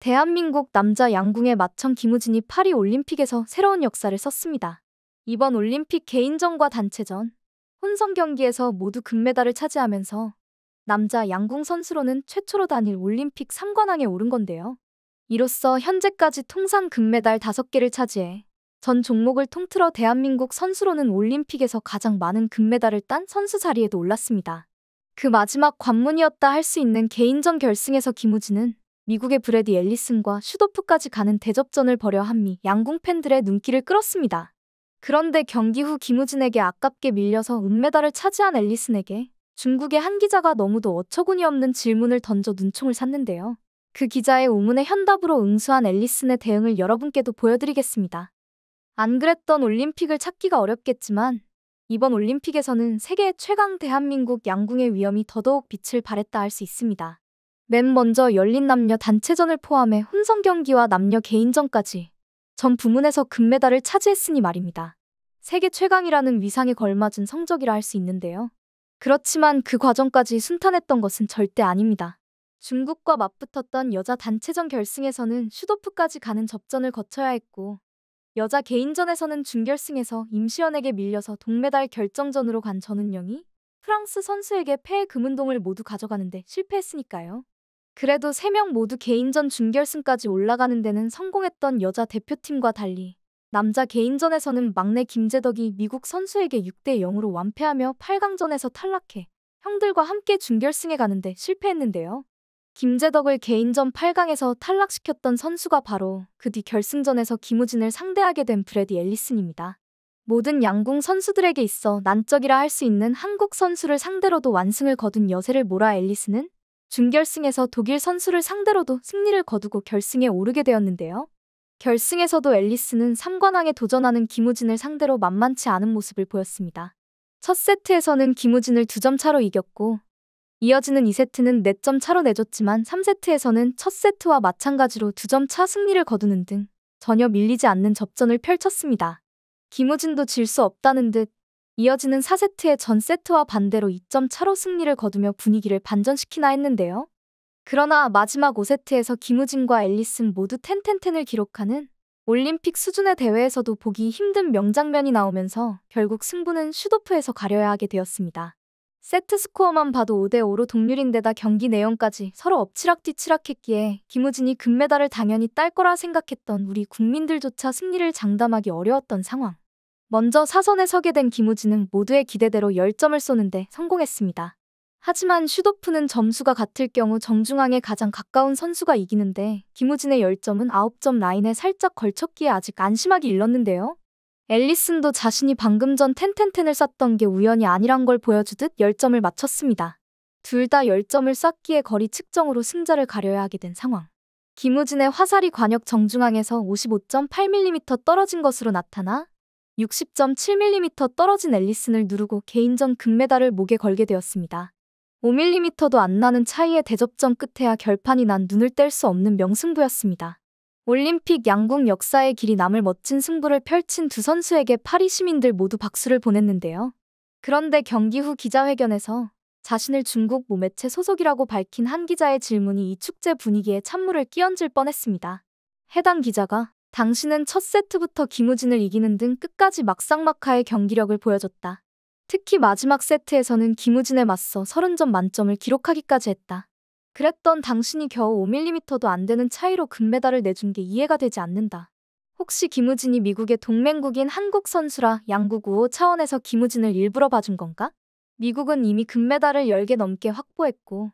대한민국 남자 양궁의 마천 김우진이 파리 올림픽에서 새로운 역사를 썼습니다. 이번 올림픽 개인전과 단체전, 혼성 경기에서 모두 금메달을 차지하면서 남자 양궁 선수로는 최초로 단일 올림픽 3관왕에 오른 건데요. 이로써 현재까지 통산 금메달 5개를 차지해 전 종목을 통틀어 대한민국 선수로는 올림픽에서 가장 많은 금메달을 딴 선수 자리에도 올랐습니다. 그 마지막 관문이었다 할 수 있는 개인전 결승에서 김우진은 미국의 브래디 앨리슨과 슈도프까지 가는 대접전을 벌여 한미 양궁 팬들의 눈길을 끌었습니다. 그런데 경기 후 김우진에게 아깝게 밀려서 은메달을 차지한 앨리슨에게 중국의 한 기자가 너무도 어처구니없는 질문을 던져 눈총을 샀는데요. 그 기자의 우문의 현답으로 응수한 앨리슨의 대응을 여러분께도 보여드리겠습니다. 안 그랬던 올림픽을 찾기가 어렵겠지만 이번 올림픽에서는 세계 최강 대한민국 양궁의 위험이 더더욱 빛을 발했다 할 수 있습니다. 맨 먼저 열린 남녀 단체전을 포함해 혼성 경기와 남녀 개인전까지 전 부문에서 금메달을 차지했으니 말입니다. 세계 최강이라는 위상에 걸맞은 성적이라 할 수 있는데요. 그렇지만 그 과정까지 순탄했던 것은 절대 아닙니다. 중국과 맞붙었던 여자 단체전 결승에서는 슈도프까지 가는 접전을 거쳐야 했고 여자 개인전에서는 준결승에서 임시연에게 밀려서 동메달 결정전으로 간 전은영이 프랑스 선수에게 폐해 금운동을 모두 가져가는데 실패했으니까요. 그래도 3명 모두 개인전 준결승까지 올라가는 데는 성공했던 여자 대표팀과 달리 남자 개인전에서는 막내 김재덕이 미국 선수에게 6대 0으로 완패하며 8강전에서 탈락해 형들과 함께 준결승에 가는데 실패했는데요. 김재덕을 개인전 8강에서 탈락시켰던 선수가 바로 그 뒤 결승전에서 김우진을 상대하게 된 브래디 앨리슨입니다. 모든 양궁 선수들에게 있어 난적이라 할 수 있는 한국 선수를 상대로도 완승을 거둔 여세를 몰아 앨리슨은 준결승에서 독일 선수를 상대로도 승리를 거두고 결승에 오르게 되었는데요. 결승에서도 앨리스는 3관왕에 도전하는 김우진을 상대로 만만치 않은 모습을 보였습니다. 첫 세트에서는 김우진을 2점 차로 이겼고 이어지는 2세트는 4점 차로 내줬지만 3세트에서는 첫 세트와 마찬가지로 2점 차 승리를 거두는 등 전혀 밀리지 않는 접전을 펼쳤습니다. 김우진도 질 수 없다는 듯 이어지는 4세트의 전 세트와 반대로 2점 차로 승리를 거두며 분위기를 반전시키나 했는데요. 그러나 마지막 5세트에서 김우진과 앨리슨 모두 텐텐텐을 기록하는 올림픽 수준의 대회에서도 보기 힘든 명장면이 나오면서 결국 승부는 슈도프에서 가려야 하게 되었습니다. 세트 스코어만 봐도 5대5로 동률인데다 경기 내용까지 서로 엎치락뒤치락했기에 김우진이 금메달을 당연히 딸 거라 생각했던 우리 국민들조차 승리를 장담하기 어려웠던 상황. 먼저 사선에 서게 된 김우진은 모두의 기대대로 10점을 쏘는데 성공했습니다. 하지만 슈도프는 점수가 같을 경우 정중앙에 가장 가까운 선수가 이기는데 김우진의 10점은 9점 라인에 살짝 걸쳤기에 아직 안심하기 일렀는데요. 앨리슨도 자신이 방금 전 텐텐텐을 쐈던 게 우연이 아니란 걸 보여주듯 10점을 맞췄습니다. 둘 다 10점을 쐈기에 거리 측정으로 승자를 가려야 하게 된 상황. 김우진의 화살이 관역 정중앙에서 55.8mm 떨어진 것으로 나타나 60.7mm 떨어진 앨리슨을 누르고 개인전 금메달을 목에 걸게 되었습니다. 5mm도 안 나는 차이의 대접전 끝에야 결판이 난 눈을 뗄 수 없는 명승부였습니다. 올림픽 양궁 역사의 길이 남을 멋진 승부를 펼친 두 선수에게 파리 시민들 모두 박수를 보냈는데요. 그런데 경기 후 기자회견에서 자신을 중국 모매체 소속이라고 밝힌 한 기자의 질문이 이 축제 분위기에 찬물을 끼얹을 뻔했습니다. 해당 기자가 당신은 첫 세트부터 김우진을 이기는 등 끝까지 막상막하의 경기력을 보여줬다. 특히 마지막 세트에서는 김우진에 맞서 30점 만점을 기록하기까지 했다. 그랬던 당신이 겨우 5mm도 안 되는 차이로 금메달을 내준 게 이해가 되지 않는다. 혹시 김우진이 미국의 동맹국인 한국 선수라 양국 우호 차원에서 김우진을 일부러 봐준 건가? 미국은 이미 금메달을 10개 넘게 확보했고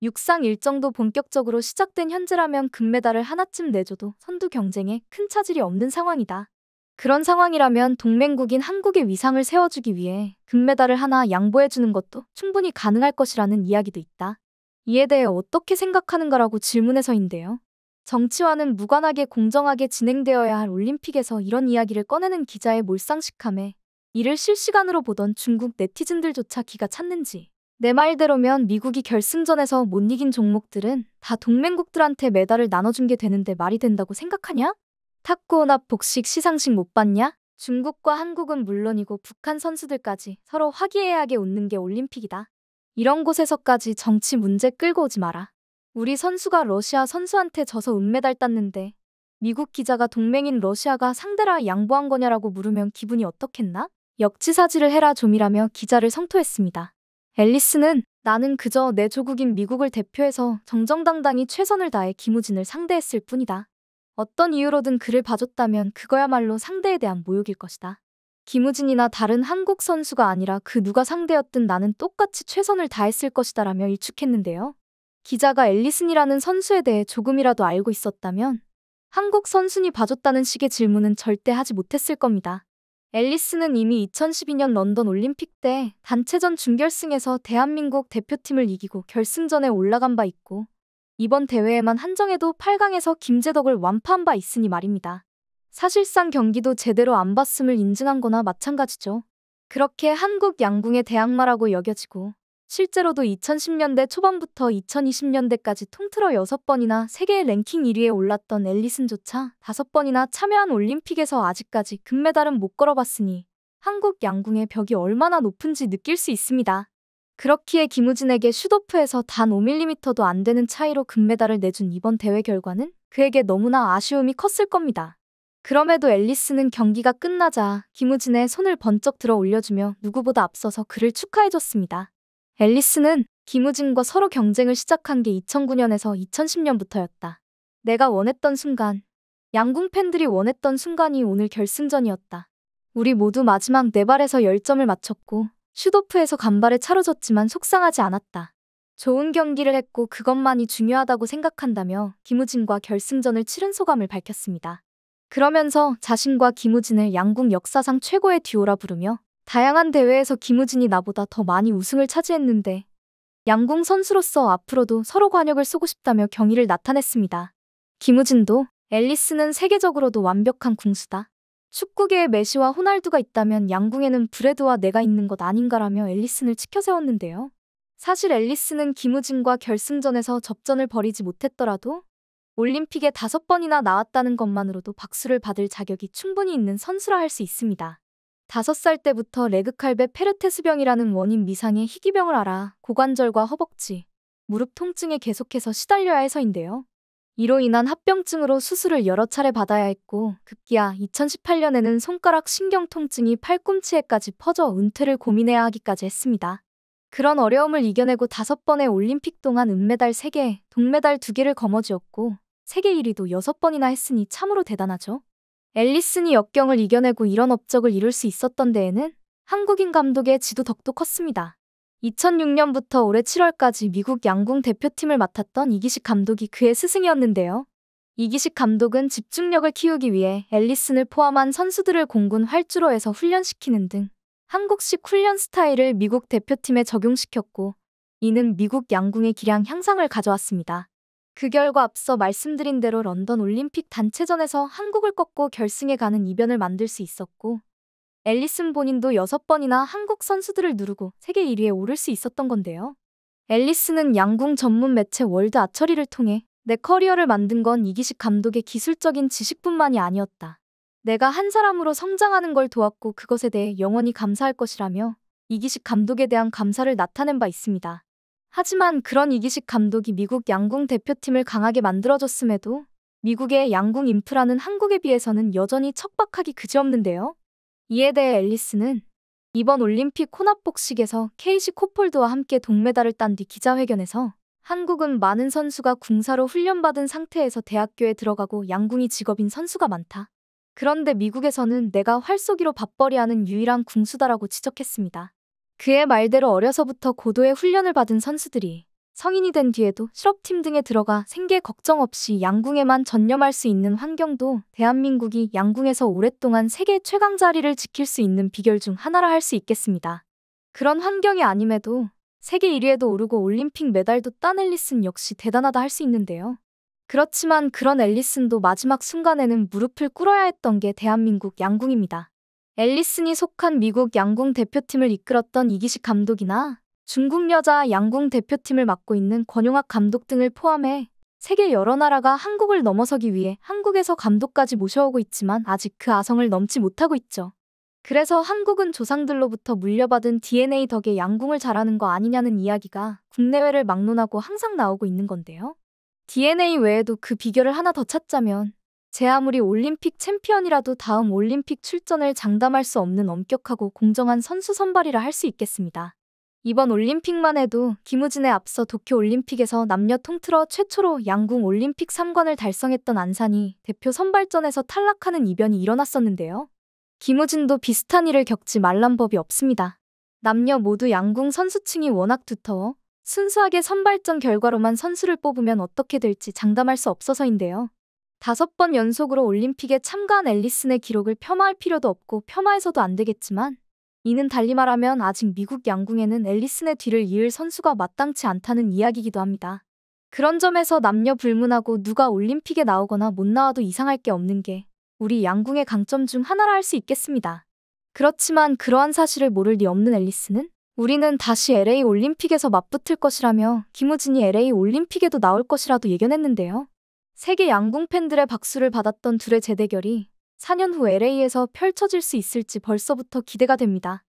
육상 일정도 본격적으로 시작된 현재라면 금메달을 하나쯤 내줘도 선두 경쟁에 큰 차질이 없는 상황이다. 그런 상황이라면 동맹국인 한국의 위상을 세워주기 위해 금메달을 하나 양보해주는 것도 충분히 가능할 것이라는 이야기도 있다. 이에 대해 어떻게 생각하는가라고 질문해서인데요. 정치와는 무관하게 공정하게 진행되어야 할 올림픽에서 이런 이야기를 꺼내는 기자의 몰상식함에 이를 실시간으로 보던 중국 네티즌들조차 기가 찼는지 내 말대로면 미국이 결승전에서 못 이긴 종목들은 다 동맹국들한테 메달을 나눠준 게 되는데 말이 된다고 생각하냐? 탁구나 복식 시상식 못 봤냐? 중국과 한국은 물론이고 북한 선수들까지 서로 화기애애하게 웃는 게 올림픽이다. 이런 곳에서까지 정치 문제 끌고 오지 마라. 우리 선수가 러시아 선수한테 져서 은메달 땄는데 미국 기자가 동맹인 러시아가 상대라 양보한 거냐라고 물으면 기분이 어떻겠나? 역지사지를 해라 좀이라며 기자를 성토했습니다. 앨리스는 나는 그저 내 조국인 미국을 대표해서 정정당당히 최선을 다해 김우진을 상대했을 뿐이다. 어떤 이유로든 그를 봐줬다면 그거야말로 상대에 대한 모욕일 것이다. 김우진이나 다른 한국 선수가 아니라 그 누가 상대였든 나는 똑같이 최선을 다했을 것이다라며 일축했는데요. 기자가 앨리슨이라는 선수에 대해 조금이라도 알고 있었다면 한국 선수니 봐줬다는 식의 질문은 절대 하지 못했을 겁니다. 앨리스는 이미 2012년 런던 올림픽 때 단체전 준결승에서 대한민국 대표팀을 이기고 결승전에 올라간 바 있고 이번 대회에만 한정해도 8강에서 김재덕을 완파한 바 있으니 말입니다. 사실상 경기도 제대로 안 봤음을 인증한 거나 마찬가지죠. 그렇게 한국 양궁의 대항마라고 여겨지고 실제로도 2010년대 초반부터 2020년대까지 통틀어 6번이나 세계 랭킹 1위에 올랐던 앨리슨조차 5번이나 참여한 올림픽에서 아직까지 금메달은 못 걸어봤으니 한국 양궁의 벽이 얼마나 높은지 느낄 수 있습니다. 그렇기에 김우진에게 슈도프에서 단 5mm도 안 되는 차이로 금메달을 내준 이번 대회 결과는 그에게 너무나 아쉬움이 컸을 겁니다. 그럼에도 앨리스는 경기가 끝나자 김우진의 손을 번쩍 들어 올려주며 누구보다 앞서서 그를 축하해줬습니다. 앨리스는 김우진과 서로 경쟁을 시작한 게 2009년에서 2010년부터였다. 내가 원했던 순간, 양궁 팬들이 원했던 순간이 오늘 결승전이었다. 우리 모두 마지막 네 발에서 열0점을 맞췄고 슈도프에서 간발에 차로졌지만 속상하지 않았다. 좋은 경기를 했고 그것만이 중요하다고 생각한다며 김우진과 결승전을 치른 소감을 밝혔습니다. 그러면서 자신과 김우진을 양궁 역사상 최고의 듀오라 부르며 다양한 대회에서 김우진이 나보다 더 많이 우승을 차지했는데 양궁 선수로서 앞으로도 서로 관역을 쏘고 싶다며 경의를 나타냈습니다. 김우진도 앨리스는 세계적으로도 완벽한 궁수다. 축구계에 메시와 호날두가 있다면 양궁에는 브레드와 내가 있는 것 아닌가라며 앨리슨을 치켜세웠는데요. 사실 앨리스는 김우진과 결승전에서 접전을 벌이지 못했더라도 올림픽에 다섯 번이나 나왔다는 것만으로도 박수를 받을 자격이 충분히 있는 선수라 할 수 있습니다. 5살 때부터 레그칼베 페르테스병이라는 원인 미상의 희귀병을 알아 고관절과 허벅지, 무릎 통증에 계속해서 시달려야 해서인데요. 이로 인한 합병증으로 수술을 여러 차례 받아야 했고 급기야 2018년에는 손가락 신경 통증이 팔꿈치에까지 퍼져 은퇴를 고민해야 하기까지 했습니다. 그런 어려움을 이겨내고 다섯 번의 올림픽 동안 은메달 3개, 동메달 2개를 거머쥐었고 세계 1위도 6번이나 했으니 참으로 대단하죠. 앨리슨이 역경을 이겨내고 이런 업적을 이룰 수 있었던 데에는 한국인 감독의 지도 덕도 컸습니다. 2006년부터 올해 7월까지 미국 양궁 대표팀을 맡았던 이기식 감독이 그의 스승이었는데요. 이기식 감독은 집중력을 키우기 위해 앨리슨을 포함한 선수들을 공군 활주로에서 훈련시키는 등 한국식 훈련 스타일을 미국 대표팀에 적용시켰고 이는 미국 양궁의 기량 향상을 가져왔습니다. 그 결과 앞서 말씀드린 대로 런던 올림픽 단체전에서 한국을 꺾고 결승에 가는 이변을 만들 수 있었고 앨리슨 본인도 6번이나 한국 선수들을 누르고 세계 1위에 오를 수 있었던 건데요. 앨리슨은 양궁 전문 매체 월드 아처리를 통해 내 커리어를 만든 건 이기식 감독의 기술적인 지식뿐만이 아니었다. 내가 한 사람으로 성장하는 걸 도왔고 그것에 대해 영원히 감사할 것이라며 이기식 감독에 대한 감사를 나타낸 바 있습니다. 하지만 그런 이기식 감독이 미국 양궁 대표팀을 강하게 만들어줬음에도 미국의 양궁 인프라는 한국에 비해서는 여전히 척박하기 그지없는데요. 이에 대해 앨리스는 이번 올림픽 혼합복식에서 케이시 코폴드와 함께 동메달을 딴 뒤 기자회견에서 한국은 많은 선수가 궁사로 훈련받은 상태에서 대학교에 들어가고 양궁이 직업인 선수가 많다. 그런데 미국에서는 내가 활쏘기로 밥벌이하는 유일한 궁수다라고 지적했습니다. 그의 말대로 어려서부터 고도의 훈련을 받은 선수들이 성인이 된 뒤에도 실업팀 등에 들어가 생계 걱정 없이 양궁에만 전념할 수 있는 환경도 대한민국이 양궁에서 오랫동안 세계 최강 자리를 지킬 수 있는 비결 중 하나라 할 수 있겠습니다. 그런 환경이 아님에도 세계 1위에도 오르고 올림픽 메달도 딴 앨리슨 역시 대단하다 할 수 있는데요. 그렇지만 그런 앨리슨도 마지막 순간에는 무릎을 꿇어야 했던 게 대한민국 양궁입니다. 앨리슨이 속한 미국 양궁 대표팀을 이끌었던 이기식 감독이나 중국 여자 양궁 대표팀을 맡고 있는 권용학 감독 등을 포함해 세계 여러 나라가 한국을 넘어서기 위해 한국에서 감독까지 모셔오고 있지만 아직 그 아성을 넘지 못하고 있죠. 그래서 한국은 조상들로부터 물려받은 DNA 덕에 양궁을 잘하는 거 아니냐는 이야기가 국내외를 막론하고 항상 나오고 있는 건데요. DNA 외에도 그 비결을 하나 더 찾자면 제 아무리 올림픽 챔피언이라도 다음 올림픽 출전을 장담할 수 없는 엄격하고 공정한 선수 선발이라 할 수 있겠습니다. 이번 올림픽만 해도 김우진에 앞서 도쿄 올림픽에서 남녀 통틀어 최초로 양궁 올림픽 3관을 달성했던 안산이 대표 선발전에서 탈락하는 이변이 일어났었는데요. 김우진도 비슷한 일을 겪지 말란 법이 없습니다. 남녀 모두 양궁 선수층이 워낙 두터워 순수하게 선발전 결과로만 선수를 뽑으면 어떻게 될지 장담할 수 없어서인데요. 다섯 번 연속으로 올림픽에 참가한 앨리슨의 기록을 폄하할 필요도 없고 폄하해서도 안 되겠지만 이는 달리 말하면 아직 미국 양궁에는 앨리슨의 뒤를 이을 선수가 마땅치 않다는 이야기이기도 합니다. 그런 점에서 남녀 불문하고 누가 올림픽에 나오거나 못 나와도 이상할 게 없는 게 우리 양궁의 강점 중 하나라 할 수 있겠습니다. 그렇지만 그러한 사실을 모를 리 없는 앨리스는 우리는 다시 LA 올림픽에서 맞붙을 것이라며 김우진이 LA 올림픽에도 나올 것이라도 예견했는데요. 세계 양궁 팬들의 박수를 받았던 둘의 재대결이 4년 후 LA에서 펼쳐질 수 있을지 벌써부터 기대가 됩니다.